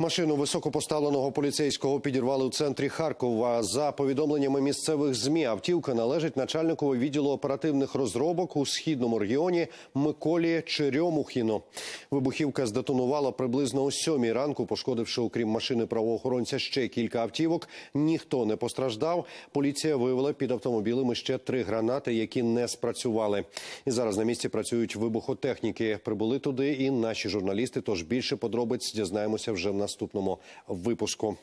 Машину високопоставленого поліцейського підірвали у центрі Харкова. За повідомленнями місцевих змі, автівка належить начальнику відділу оперативних розробок у східному регіоні Миколі Черемухіну. Вибухівка здетонувала приблизно о сьомій ранку, пошкодивши, окрім машини правоохоронця, ще кілька автівок. Ніхто не постраждав. Поліція виявила під автомобілями ще три гранати, які не спрацювали. І зараз на місці працюють вибухотехніки. Прибули туди, і наші журналісти. Тож більше подробиць дізнаємося вже в нас наступному випуску.